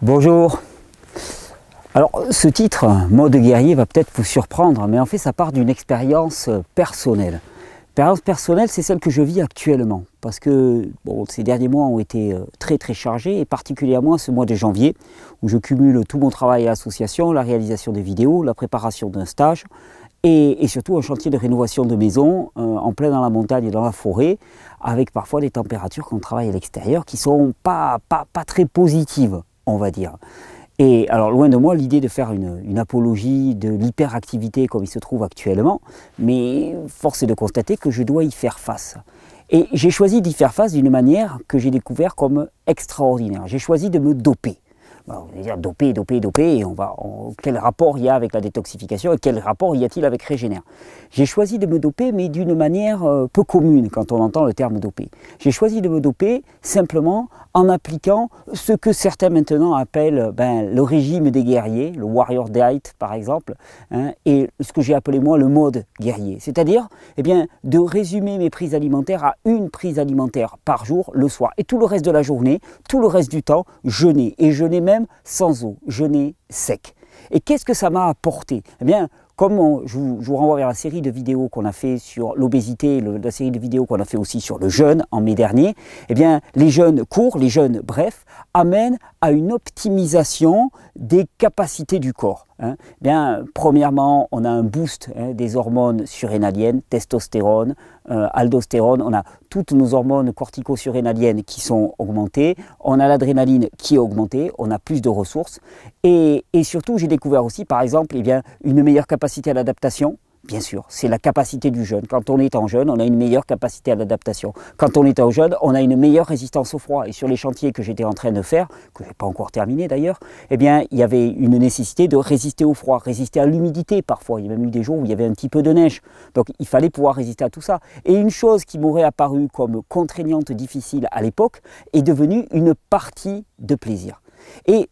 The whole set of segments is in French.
Bonjour. Alors ce titre, mode guerrier, va peut-être vous surprendre, mais en fait ça part d'une expérience euh, personnelle. L'expérience personnelle, c'est celle que je vis actuellement, parce que ces derniers mois ont été euh, très très chargés, et particulièrement ce mois de janvier, où je cumule tout mon travail à l'association, la réalisation des vidéos, la préparation d'un stage, et, surtout un chantier de rénovation de maison euh, en plein dans la montagne et dans la forêt, avec parfois des températures quand on travaille à l'extérieur qui sont pas très positives on va dire. Et alors loin de moi l'idée de faire une, une apologie de l'hyperactivité comme il se trouve actuellement, mais force est de constater que je dois y faire face. Et j'ai choisi d'y faire face d'une manière que j'ai découvert comme extraordinaire. J'ai choisi de me doper doper, doper, doper, on va, quel rapport il y a avec la détoxification et quel rapport y a-t-il avec Régénère J'ai choisi de me doper, mais d'une manière euh, peu commune quand on entend le terme dopé. J'ai choisi de me doper simplement en appliquant ce que certains maintenant appellent ben, le régime des guerriers, le warrior diet par exemple, hein, et ce que j'ai appelé moi le mode guerrier, c'est-à-dire eh bien, de résumer mes prises alimentaires à une prise alimentaire par jour le soir, et tout le reste de la journée, tout le reste du temps, jeûner, et jeûner même sans eau, jeûner sec. Et qu'est-ce que ça m'a apporté Eh bien, comme je, vous, renvoie vers la série de vidéos qu'on a fait sur l'obésité, la série de vidéos qu'on a fait aussi sur le jeûne en mai dernier, eh bien, les jeûnes courts, les jeûnes brefs, amènent à une optimisation des capacités du corps. Hein. bien, premièrement, on a un boost hein, des hormones surrénaliennes, testostérone, euh, aldostérone, on a toutes nos hormones cortico-surrénaliennes qui sont augmentées, on a l'adrénaline qui est augmentée, on a plus de ressources, et, surtout, j'ai découvert aussi, par exemple, eh une meilleure capacité à l'adaptation, Bien sûr, c'est la capacité du jeune. Quand on est en jeune, on a une meilleure capacité à l'adaptation. Quand on est en jeune, on a une meilleure résistance au froid. Et sur les chantiers que j'étais en train de faire, que je n'ai pas encore terminé d'ailleurs, eh bien, il y avait une nécessité de résister au froid, résister à l'humidité parfois. Il y a même eu des jours où il y avait un petit peu de neige. Donc il fallait pouvoir résister à tout ça. Et une chose qui m'aurait apparu comme contraignante, difficile à l'époque, est devenue une partie de plaisir. Et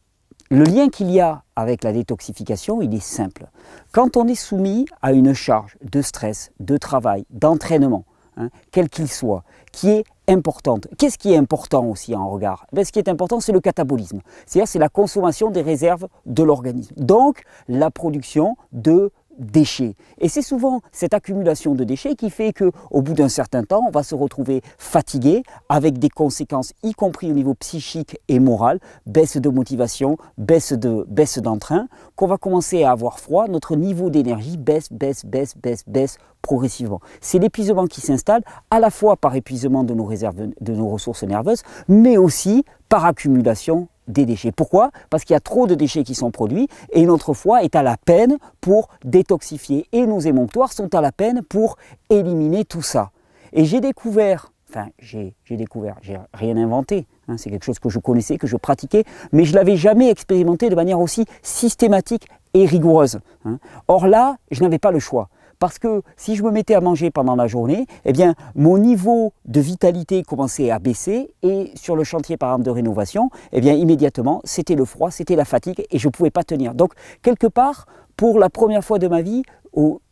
le lien qu'il y a avec la détoxification, il est simple. Quand on est soumis à une charge de stress, de travail, d'entraînement, hein, quel qu'il soit, qui est importante. Qu'est-ce qui est important aussi en regard ben, Ce qui est important, c'est le catabolisme. C'est-à-dire, c'est la consommation des réserves de l'organisme. Donc, la production de déchets. Et c'est souvent cette accumulation de déchets qui fait que, au bout d'un certain temps, on va se retrouver fatigué, avec des conséquences, y compris au niveau psychique et moral, baisse de motivation, baisse de baisse d'entrain, qu'on va commencer à avoir froid, notre niveau d'énergie baisse, baisse, baisse, baisse, baisse progressivement. C'est l'épuisement qui s'installe, à la fois par épuisement de nos réserves, de nos ressources nerveuses, mais aussi par accumulation des déchets. Pourquoi Parce qu'il y a trop de déchets qui sont produits et notre foie est à la peine pour détoxifier et nos émonctoires sont à la peine pour éliminer tout ça. Et j'ai découvert, enfin j'ai découvert, j'ai rien inventé, hein, c'est quelque chose que je connaissais, que je pratiquais, mais je l'avais jamais expérimenté de manière aussi systématique et rigoureuse. Hein. Or là, je n'avais pas le choix. Parce que si je me mettais à manger pendant la journée, eh bien, mon niveau de vitalité commençait à baisser. Et sur le chantier, par exemple, de rénovation, eh bien, immédiatement, c'était le froid, c'était la fatigue et je ne pouvais pas tenir. Donc, quelque part, pour la première fois de ma vie,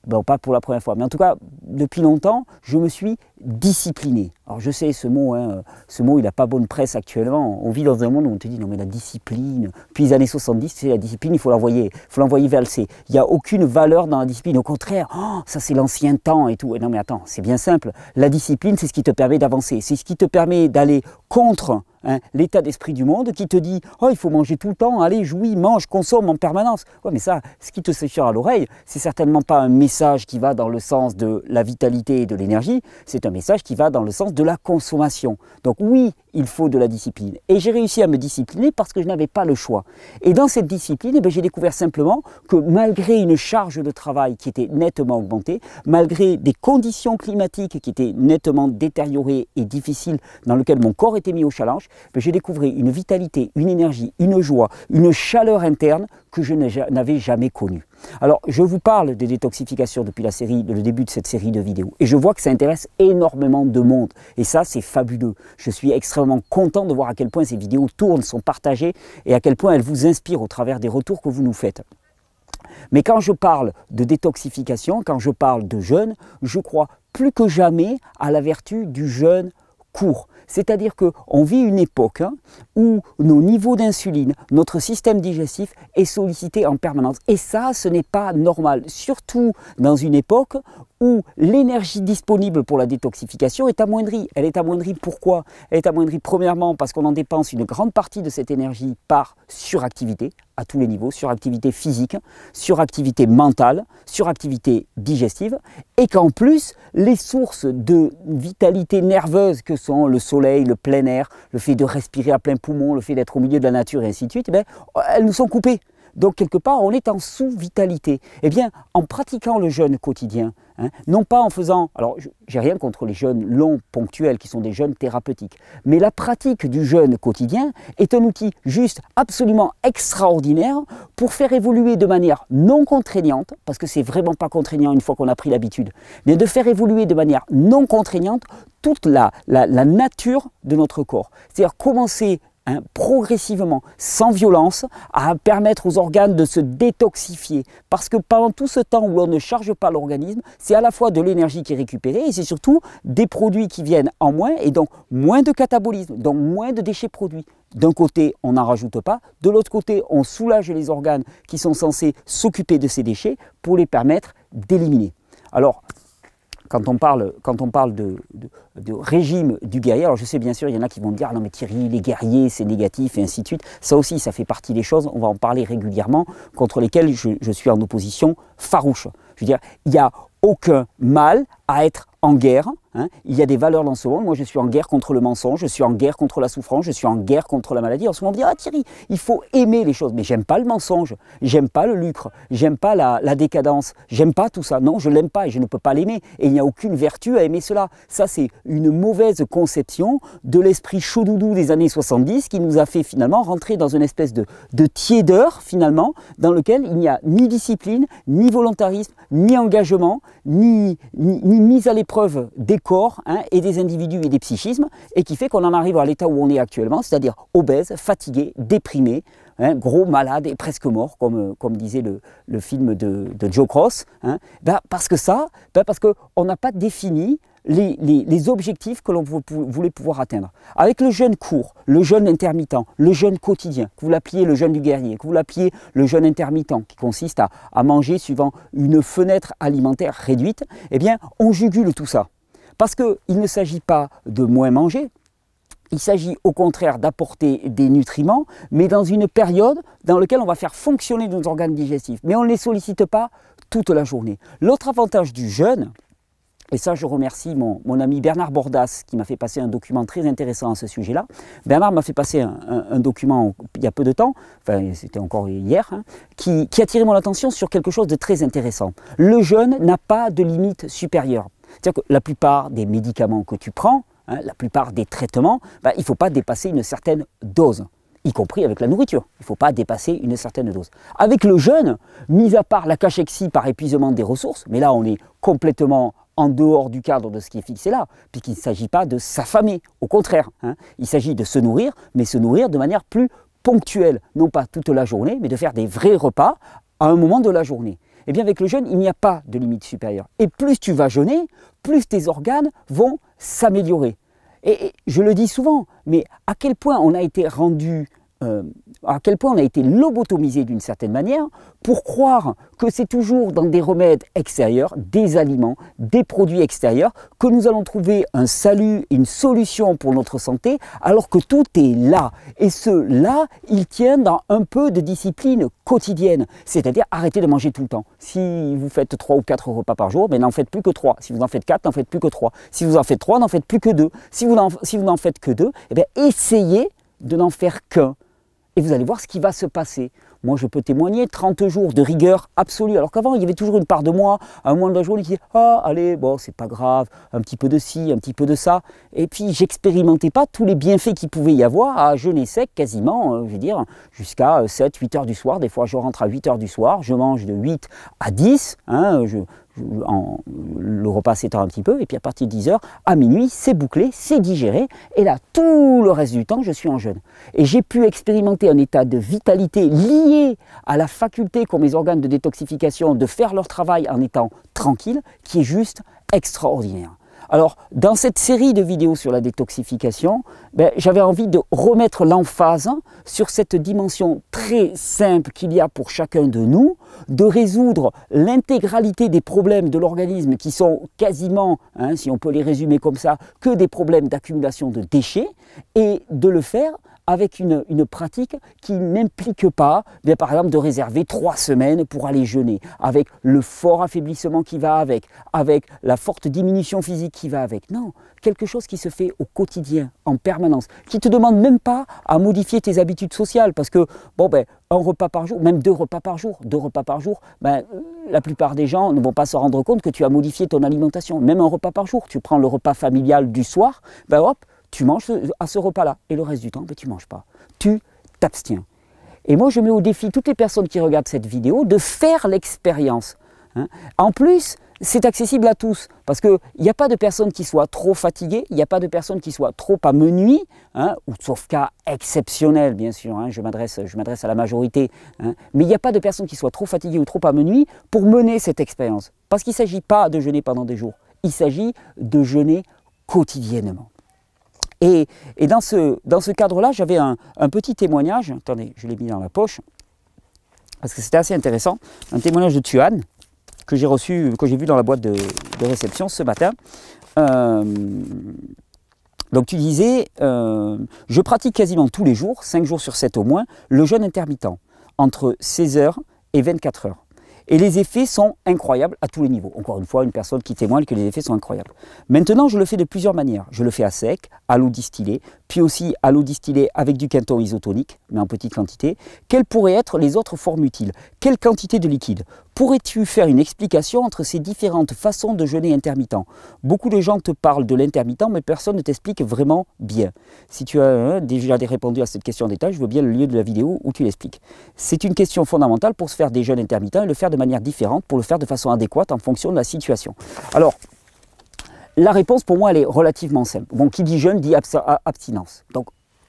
Bon, pas pour la première fois, mais en tout cas, depuis longtemps, je me suis discipliné. Alors je sais, ce mot, hein, ce mot, il n'a pas bonne presse actuellement. On vit dans un monde où on te dit, non mais la discipline, puis les années 70, c'est la discipline, il faut l'envoyer, faut l'envoyer vers le C. Il n'y a aucune valeur dans la discipline. Au contraire, oh, ça c'est l'ancien temps et tout. non mais attends, c'est bien simple. La discipline, c'est ce qui te permet d'avancer, c'est ce qui te permet d'aller contre Hein, l'état d'esprit du monde qui te dit Oh, il faut manger tout le temps, allez, jouis, mange, consomme en permanence. Ouais, mais ça, ce qui te suffira à l'oreille, c'est certainement pas un message qui va dans le sens de la vitalité et de l'énergie, c'est un message qui va dans le sens de la consommation. Donc, oui, il faut de la discipline. Et j'ai réussi à me discipliner parce que je n'avais pas le choix. Et dans cette discipline, eh ben, j'ai découvert simplement que malgré une charge de travail qui était nettement augmentée, malgré des conditions climatiques qui étaient nettement détériorées et difficiles dans lesquelles mon corps était mis au challenge, eh ben, j'ai découvert une vitalité, une énergie, une joie, une chaleur interne que je n'avais jamais connu. Alors, je vous parle des détoxifications depuis la série, le début de cette série de vidéos, et je vois que ça intéresse énormément de monde. Et ça, c'est fabuleux. Je suis extrêmement content de voir à quel point ces vidéos tournent, sont partagées, et à quel point elles vous inspirent au travers des retours que vous nous faites. Mais quand je parle de détoxification, quand je parle de jeûne, je crois plus que jamais à la vertu du jeûne court. C'est-à-dire qu'on vit une époque hein, où nos niveaux d'insuline, notre système digestif est sollicité en permanence. Et ça, ce n'est pas normal, surtout dans une époque où l'énergie disponible pour la détoxification est amoindrie. Elle est amoindrie pourquoi Elle est amoindrie premièrement parce qu'on en dépense une grande partie de cette énergie par suractivité à tous les niveaux, suractivité physique, suractivité mentale, suractivité digestive, et qu'en plus, les sources de vitalité nerveuse que sont le soleil, le plein air, le fait de respirer à plein poumon, le fait d'être au milieu de la nature et ainsi de suite, eh ben, elles nous sont coupées. Donc quelque part, on est en sous-vitalité. Eh bien, en pratiquant le jeûne quotidien, Hein, non pas en faisant, alors j'ai rien contre les jeunes longs, ponctuels, qui sont des jeunes thérapeutiques, mais la pratique du jeûne quotidien est un outil juste absolument extraordinaire pour faire évoluer de manière non contraignante, parce que c'est vraiment pas contraignant une fois qu'on a pris l'habitude, mais de faire évoluer de manière non contraignante toute la, la nature de notre corps. C'est-à-dire commencer Hein, progressivement, sans violence, à permettre aux organes de se détoxifier. Parce que pendant tout ce temps où l'on ne charge pas l'organisme, c'est à la fois de l'énergie qui est récupérée et c'est surtout des produits qui viennent en moins et donc moins de catabolisme, donc moins de déchets produits. D'un côté, on n'en rajoute pas, de l'autre côté, on soulage les organes qui sont censés s'occuper de ces déchets pour les permettre d'éliminer. Alors, quand on parle, quand on parle de, régime du guerrier, alors je sais bien sûr, il y en a qui vont me dire ah non mais Thierry, les guerriers, c'est négatif et ainsi de suite. Ça aussi, ça fait partie des choses, on va en parler régulièrement, contre lesquelles je, je suis en opposition farouche. Je veux dire, il n'y a aucun mal à être en guerre, Hein. il y a des valeurs dans ce monde. Moi, je suis en guerre contre le mensonge, je suis en guerre contre la souffrance, je suis en guerre contre la maladie. En ce moment, on me dit Ah Thierry, il faut aimer les choses. Mais j'aime pas le mensonge, j'aime pas le lucre, j'aime pas la, la décadence, j'aime pas tout ça. Non, je l'aime pas et je ne peux pas l'aimer. Et il n'y a aucune vertu à aimer cela. Ça, c'est une mauvaise conception de l'esprit chaudoudou des années 70 qui nous a fait finalement rentrer dans une espèce de, de tiédeur, finalement, dans lequel il n'y a ni discipline, ni volontarisme, ni engagement, ni, ni mise à l'épreuve des corps hein, et des individus et des psychismes, et qui fait qu'on en arrive à l'état où on est actuellement, c'est-à-dire obèse, fatigué, déprimé, hein, gros, malade et presque mort, comme, euh, comme disait le, film de, Joe Cross. Hein. Ben, parce que ça, ben, parce parce qu'on n'a pas défini les, les, objectifs que l'on voulait pouvoir atteindre. Avec le jeûne court, le jeûne intermittent, le jeûne quotidien, que vous l'appliez le jeûne du guerrier, que vous l'appliez le jeûne intermittent, qui consiste à, à, manger suivant une fenêtre alimentaire réduite, eh bien, on jugule tout ça. Parce qu'il ne s'agit pas de moins manger, il s'agit au contraire d'apporter des nutriments, mais dans une période dans laquelle on va faire fonctionner nos organes digestifs. Mais on ne les sollicite pas toute la journée. L'autre avantage du jeûne, et ça, je remercie mon, ami Bernard Bordas qui m'a fait passer un document très intéressant à ce sujet-là. Bernard m'a fait passer un, document il y a peu de temps, enfin c'était encore hier, hein, qui, qui a attiré mon attention sur quelque chose de très intéressant. Le jeûne n'a pas de limite supérieure. C'est-à-dire que la plupart des médicaments que tu prends, hein, la plupart des traitements, bah, il ne faut pas dépasser une certaine dose, y compris avec la nourriture. Il ne faut pas dépasser une certaine dose. Avec le jeûne, mis à part la cachexie par épuisement des ressources, mais là on est complètement en dehors du cadre de ce qui est fixé là, puisqu'il ne s'agit pas de s'affamer, au contraire, hein. il s'agit de se nourrir, mais se nourrir de manière plus ponctuelle, non pas toute la journée, mais de faire des vrais repas à un moment de la journée. Eh bien avec le jeûne, il n'y a pas de limite supérieure. Et plus tu vas jeûner, plus tes organes vont s'améliorer. Et je le dis souvent, mais à quel point on a été rendu euh, à quel point on a été lobotomisé d'une certaine manière pour croire que c'est toujours dans des remèdes extérieurs, des aliments, des produits extérieurs, que nous allons trouver un salut, une solution pour notre santé, alors que tout est là. Et ce là, il tient dans un peu de discipline quotidienne, c'est-à-dire arrêter de manger tout le temps. Si vous faites 3 ou 4 repas par jour, n'en faites plus que 3. Si vous en faites 4, n'en faites plus que 3. Si vous en faites 3, n'en faites plus que 2. Si vous n'en faites que 2, eh bien essayez de n'en faire qu'un et vous allez voir ce qui va se passer. Moi, je peux témoigner 30 jours de rigueur absolue. Alors qu'avant, il y avait toujours une part de moi, un mois de la qui disait Ah, allez, bon, c'est pas grave, un petit peu de ci, un petit peu de ça. Et puis, j'expérimentais pas tous les bienfaits qu'il pouvait y avoir à jeûner sec, quasiment, euh, je veux dire, jusqu'à 7, euh, 8 heures du soir. Des fois, je rentre à 8 heures du soir, je mange de 8 à 10 le repas s'étend un petit peu, et puis à partir de 10h, à minuit, c'est bouclé, c'est digéré, et là, tout le reste du temps, je suis en jeûne. Et j'ai pu expérimenter un état de vitalité lié à la faculté qu'ont mes organes de détoxification de faire leur travail en étant tranquille, qui est juste extraordinaire. Alors, dans cette série de vidéos sur la détoxification, ben, j'avais envie de remettre l'emphase sur cette dimension très simple qu'il y a pour chacun de nous, de résoudre l'intégralité des problèmes de l'organisme qui sont quasiment, hein, si on peut les résumer comme ça, que des problèmes d'accumulation de déchets, et de le faire avec une, pratique qui n'implique pas, par exemple, de réserver trois semaines pour aller jeûner, avec le fort affaiblissement qui va avec, avec la forte diminution physique qui va avec. Non, quelque chose qui se fait au quotidien, en permanence, qui ne te demande même pas à modifier tes habitudes sociales, parce que, bon, ben, un repas par jour, même deux repas par jour, deux repas par jour, ben, la plupart des gens ne vont pas se rendre compte que tu as modifié ton alimentation. Même un repas par jour, tu prends le repas familial du soir, ben hop, tu manges à ce repas-là. Et le reste du temps, ben, tu ne manges pas. Tu t'abstiens. Et moi, je mets au défi toutes les personnes qui regardent cette vidéo de faire l'expérience. Hein. En plus, c'est accessible à tous, parce qu'il n'y a pas de personne qui soit trop fatiguée, il n'y a pas de personne qui soit trop à hein, ou sauf cas exceptionnel, bien sûr, hein, je m'adresse à la majorité, mais il n'y a pas de personne qui soit trop fatiguée ou trop à pour mener cette expérience. Parce qu'il ne s'agit pas de jeûner pendant des jours, il s'agit de jeûner quotidiennement. Et, dans ce, cadre-là, j'avais un, petit témoignage, attendez, je l'ai mis dans la poche, parce que c'était assez intéressant, un témoignage de Tuan, que j'ai reçu, que j'ai vu dans la boîte de, réception ce matin. Euh, donc tu disais, euh, je pratique quasiment tous les jours, 5 jours sur 7 au moins, le jeûne intermittent, entre 16h et 24h. Et les effets sont incroyables à tous les niveaux. Encore une fois, une personne qui témoigne que les effets sont incroyables. Maintenant, je le fais de plusieurs manières. Je le fais à sec, à l'eau distillée, puis aussi à l'eau distillée avec du quinton isotonique, mais en petite quantité, quelles pourraient être les autres formes utiles Quelle quantité de liquide Pourrais-tu faire une explication entre ces différentes façons de jeûner intermittent Beaucoup de gens te parlent de l'intermittent, mais personne ne t'explique vraiment bien. Si tu as hein, déjà répondu à cette question en détail, je veux bien le lieu de la vidéo où tu l'expliques. C'est une question fondamentale pour se faire des jeûnes intermittents et le faire de manière différente, pour le faire de façon adéquate en fonction de la situation. Alors, la réponse pour moi, elle est relativement simple. Bon, qui dit jeûne dit abstinence. Donc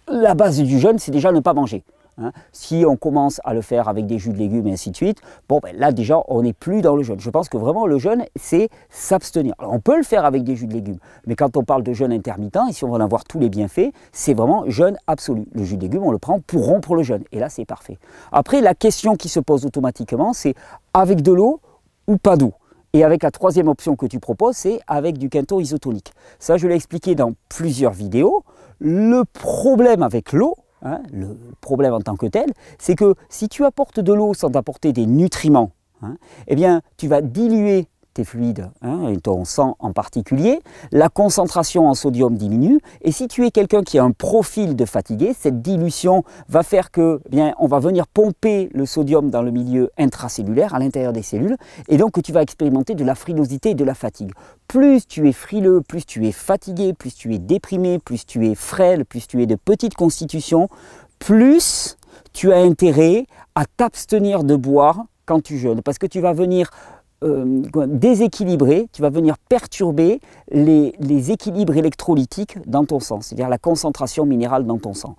la base du jeûne, c'est déjà ne pas manger. Hein. Si on commence à le faire avec des jus de légumes et ainsi de suite, bon, ben là déjà, on n'est plus dans le jeûne. Je pense que vraiment le jeûne, c'est s'abstenir. on peut le faire avec des jus de légumes, mais quand on parle de jeûne intermittent, et si on veut en avoir tous les bienfaits, c'est vraiment jeûne absolu. Le jus de légumes, on le prend pour rompre le jeûne, et là c'est parfait. Après, la question qui se pose automatiquement, c'est avec de l'eau ou pas d'eau et avec la troisième option que tu proposes, c'est avec du quinto isotonique. Ça, je l'ai expliqué dans plusieurs vidéos. Le problème avec l'eau, hein, le problème en tant que tel, c'est que si tu apportes de l'eau sans apporter des nutriments, hein, eh bien, tu vas diluer tes fluides hein, et ton sang en particulier, la concentration en sodium diminue. Et si tu es quelqu'un qui a un profil de fatigué, cette dilution va faire que eh bien, on va venir pomper le sodium dans le milieu intracellulaire, à l'intérieur des cellules, et donc tu vas expérimenter de la frilosité et de la fatigue. Plus tu es frileux, plus tu es fatigué, plus tu es déprimé, plus tu es frêle, plus tu es de petite constitution, plus tu as intérêt à t'abstenir de boire quand tu jeûnes, parce que tu vas venir euh, déséquilibré, déséquilibrer, qui vas venir perturber les, équilibres électrolytiques dans ton sang, c'est-à-dire la concentration minérale dans ton sang.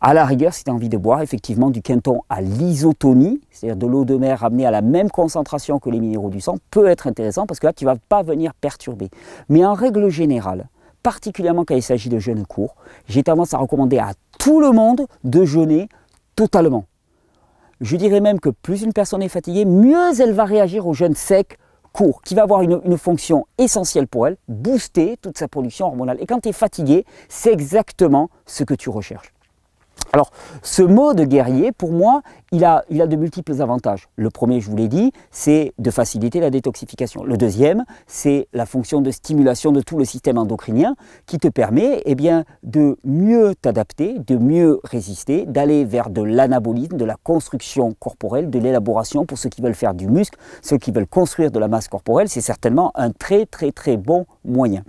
À la rigueur, si tu as envie de boire effectivement du quinton à l'isotonie, c'est-à-dire de l'eau de mer ramenée à la même concentration que les minéraux du sang, peut être intéressant parce que là, tu ne vas pas venir perturber. Mais en règle générale, particulièrement quand il s'agit de jeûnes courts, j'ai tendance à recommander à tout le monde de jeûner totalement. Je dirais même que plus une personne est fatiguée, mieux elle va réagir au jeûne sec court, qui va avoir une, fonction essentielle pour elle, booster toute sa production hormonale. Et quand tu es fatigué, c'est exactement ce que tu recherches. Alors, ce mot de guerrier, pour moi, il a, de multiples avantages. Le premier, je vous l'ai dit, c'est de faciliter la détoxification. Le deuxième, c'est la fonction de stimulation de tout le système endocrinien qui te permet eh bien, de mieux t'adapter, de mieux résister, d'aller vers de l'anabolisme, de la construction corporelle, de l'élaboration pour ceux qui veulent faire du muscle, ceux qui veulent construire de la masse corporelle. C'est certainement un très très très bon moyen.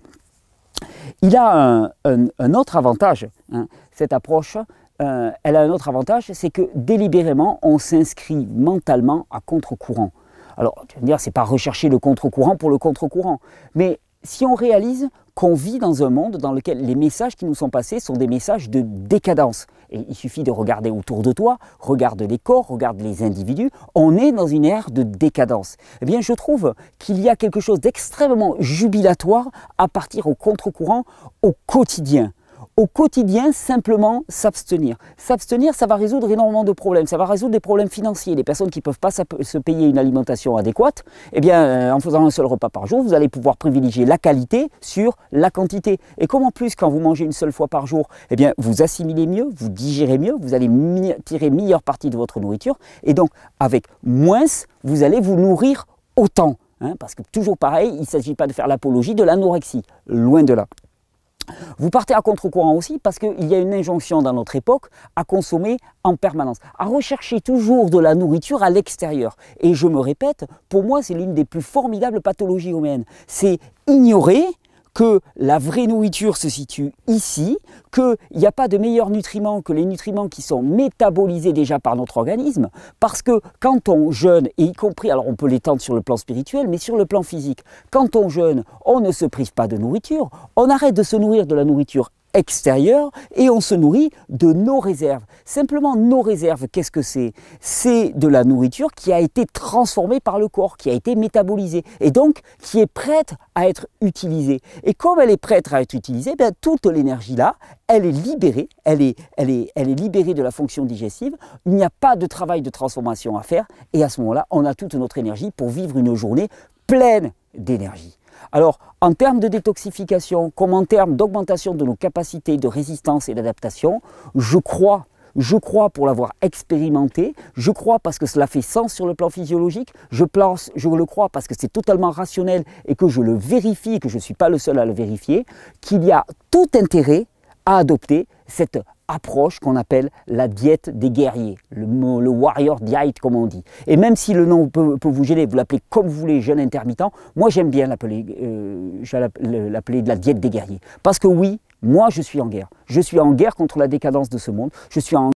Il a un, autre avantage, hein, cette approche, euh, elle a un autre avantage, c'est que délibérément, on s'inscrit mentalement à contre-courant. Alors, tu vas me dire, c'est pas rechercher le contre-courant pour le contre-courant. Mais si on réalise qu'on vit dans un monde dans lequel les messages qui nous sont passés sont des messages de décadence. Et il suffit de regarder autour de toi, regarde les corps, regarde les individus, on est dans une ère de décadence. Eh bien, je trouve qu'il y a quelque chose d'extrêmement jubilatoire à partir au contre-courant au quotidien au quotidien simplement s'abstenir. S'abstenir, ça va résoudre énormément de problèmes. Ça va résoudre des problèmes financiers. Les personnes qui ne peuvent pas se payer une alimentation adéquate, eh bien, euh, en faisant un seul repas par jour, vous allez pouvoir privilégier la qualité sur la quantité. Et comment plus, quand vous mangez une seule fois par jour, eh bien, vous assimilez mieux, vous digérez mieux, vous allez tirer meilleure partie de votre nourriture. Et donc, avec moins, vous allez vous nourrir autant. Hein, parce que toujours pareil, il ne s'agit pas de faire l'apologie de l'anorexie. Loin de là. Vous partez à contre-courant aussi parce qu'il y a une injonction dans notre époque à consommer en permanence, à rechercher toujours de la nourriture à l'extérieur. Et je me répète, pour moi, c'est l'une des plus formidables pathologies humaines. C'est ignorer que la vraie nourriture se situe ici, qu'il n'y a pas de meilleurs nutriments que les nutriments qui sont métabolisés déjà par notre organisme, parce que quand on jeûne, et y compris, alors on peut l'étendre sur le plan spirituel, mais sur le plan physique, quand on jeûne, on ne se prive pas de nourriture, on arrête de se nourrir de la nourriture extérieure et on se nourrit de nos réserves. Simplement, nos réserves, qu'est-ce que c'est C'est de la nourriture qui a été transformée par le corps, qui a été métabolisée et donc qui est prête à être utilisée. Et comme elle est prête à être utilisée, ben, toute l'énergie là, elle est libérée, elle est, elle, elle est libérée de la fonction digestive, il n'y a pas de travail de transformation à faire et à ce moment-là, on a toute notre énergie pour vivre une journée pleine d'énergie. Alors, en termes de détoxification, comme en termes d'augmentation de nos capacités de résistance et d'adaptation, je crois je crois pour l'avoir expérimenté, je crois parce que cela fait sens sur le plan physiologique, je, je le crois parce que c'est totalement rationnel et que je le vérifie, que je ne suis pas le seul à le vérifier, qu'il y a tout intérêt à adopter cette approche qu'on appelle la diète des guerriers, le, warrior diet comme on dit. Et même si le nom peut, vous gêner, vous l'appelez comme vous voulez, jeune intermittent, moi j'aime bien euh, l'appeler de la diète des guerriers. Parce que oui, moi je suis en guerre. Je suis en guerre contre la décadence de ce monde, je suis en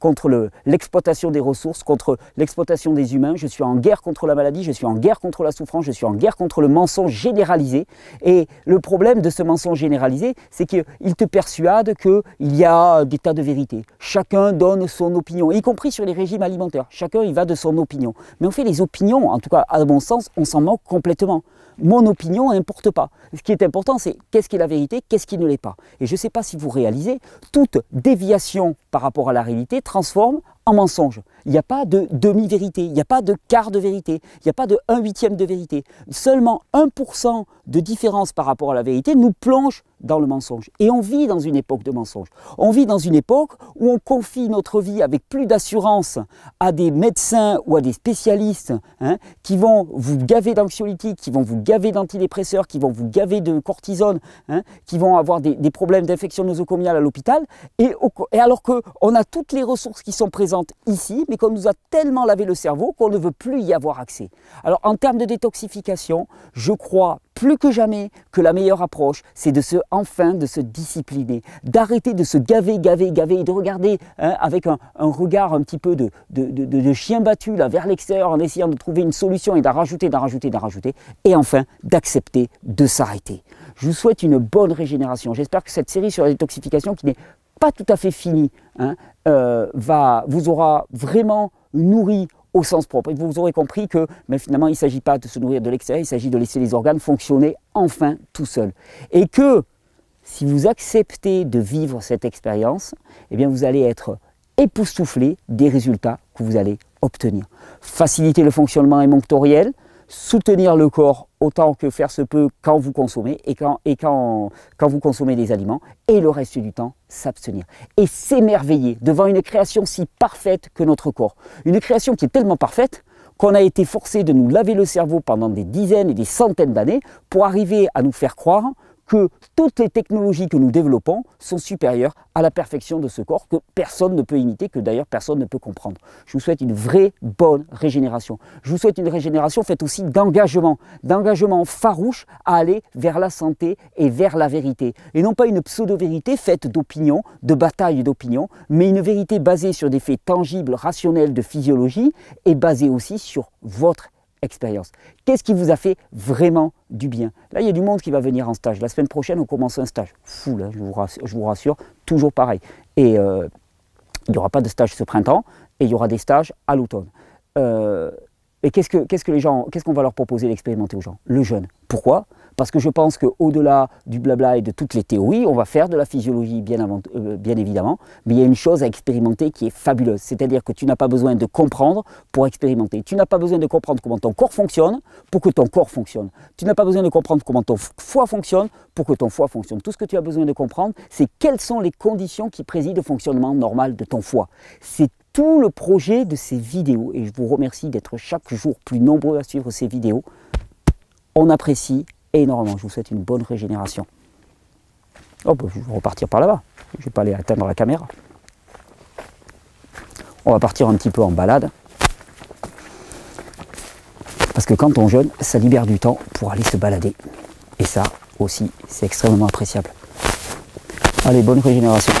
contre l'exploitation des ressources, contre l'exploitation des humains. Je suis en guerre contre la maladie, je suis en guerre contre la souffrance, je suis en guerre contre le mensonge généralisé. Et le problème de ce mensonge généralisé, c'est qu'il te persuade qu'il y a des tas de vérités. Chacun donne son opinion, y compris sur les régimes alimentaires. Chacun y va de son opinion. Mais en fait les opinions, en tout cas à mon sens, on s'en moque complètement mon opinion n'importe pas. Ce qui est important, c'est qu'est-ce qui est la vérité, qu'est-ce qui ne l'est pas. Et je ne sais pas si vous réalisez, toute déviation par rapport à la réalité transforme en mensonge. Il n'y a pas de demi-vérité, il n'y a pas de quart de vérité, il n'y a pas de 1 huitième de vérité. Seulement 1% de différence par rapport à la vérité nous plonge dans le mensonge. Et on vit dans une époque de mensonge. On vit dans une époque où on confie notre vie avec plus d'assurance à des médecins ou à des spécialistes hein, qui vont vous gaver d'anxiolytiques, qui vont vous gaver d'antidépresseurs, qui vont vous gaver de cortisone, hein, qui vont avoir des, problèmes d'infection nosocomiale à l'hôpital. Et, et alors qu'on a toutes les ressources qui sont présentes ici, mais qu'on nous a tellement lavé le cerveau qu'on ne veut plus y avoir accès. Alors en termes de détoxification, je crois plus que jamais que la meilleure approche, c'est de se enfin de se discipliner, d'arrêter de se gaver, gaver, gaver et de regarder hein, avec un, regard un petit peu de, de, de, de chien battu là, vers l'extérieur en essayant de trouver une solution et d'en rajouter, d'en rajouter, d'en rajouter et enfin d'accepter de s'arrêter. Je vous souhaite une bonne régénération. J'espère que cette série sur la détoxification qui n'est pas tout à fait fini, hein, euh, va, vous aura vraiment nourri au sens propre. vous aurez compris que mais finalement, il ne s'agit pas de se nourrir de l'extérieur, il s'agit de laisser les organes fonctionner enfin tout seuls. Et que si vous acceptez de vivre cette expérience, eh bien vous allez être époustouflé des résultats que vous allez obtenir. Faciliter le fonctionnement émonctoriel, soutenir le corps autant que faire se peut quand vous consommez et quand, et quand, quand vous consommez des aliments, et le reste du temps, s'abstenir et s'émerveiller devant une création si parfaite que notre corps. Une création qui est tellement parfaite qu'on a été forcé de nous laver le cerveau pendant des dizaines et des centaines d'années pour arriver à nous faire croire que toutes les technologies que nous développons sont supérieures à la perfection de ce corps que personne ne peut imiter, que d'ailleurs personne ne peut comprendre. Je vous souhaite une vraie bonne régénération. Je vous souhaite une régénération faite aussi d'engagement, d'engagement farouche à aller vers la santé et vers la vérité. Et non pas une pseudo-vérité faite d'opinions, de bataille d'opinions, mais une vérité basée sur des faits tangibles, rationnels de physiologie et basée aussi sur votre expérience. Qu'est-ce qui vous a fait vraiment du bien Là, il y a du monde qui va venir en stage. La semaine prochaine, on commence un stage. Fou, je, vous rassure, toujours pareil. Et euh, il n'y aura pas de stage ce printemps, et il y aura des stages à l'automne. Euh, et qu'est-ce qu'est-ce que gens, qu'est-ce qu'on va leur proposer d'expérimenter aux gens Le jeûne. Pourquoi parce que je pense qu'au-delà du blabla et de toutes les théories, on va faire de la physiologie, euh, bien, évidemment, mais il y a une chose à expérimenter qui est fabuleuse. C'est-à-dire que tu n'as pas besoin de comprendre pour expérimenter. Tu n'as pas besoin de comprendre comment ton corps fonctionne pour que ton corps fonctionne. Tu n'as pas besoin de comprendre comment ton foie fonctionne pour que ton foie fonctionne. Tout ce que tu as besoin de comprendre, c'est quelles sont les conditions qui président au fonctionnement normal de ton foie. C'est tout le projet de ces vidéos et je vous remercie d'être chaque jour plus nombreux à suivre ces vidéos. On apprécie, énormément. Je vous souhaite une bonne régénération. Oh, bah, je vais repartir par là-bas. Je ne vais pas aller atteindre la caméra. On va partir un petit peu en balade. Parce que quand on jeûne, ça libère du temps pour aller se balader. Et ça aussi, c'est extrêmement appréciable. Allez, bonne régénération.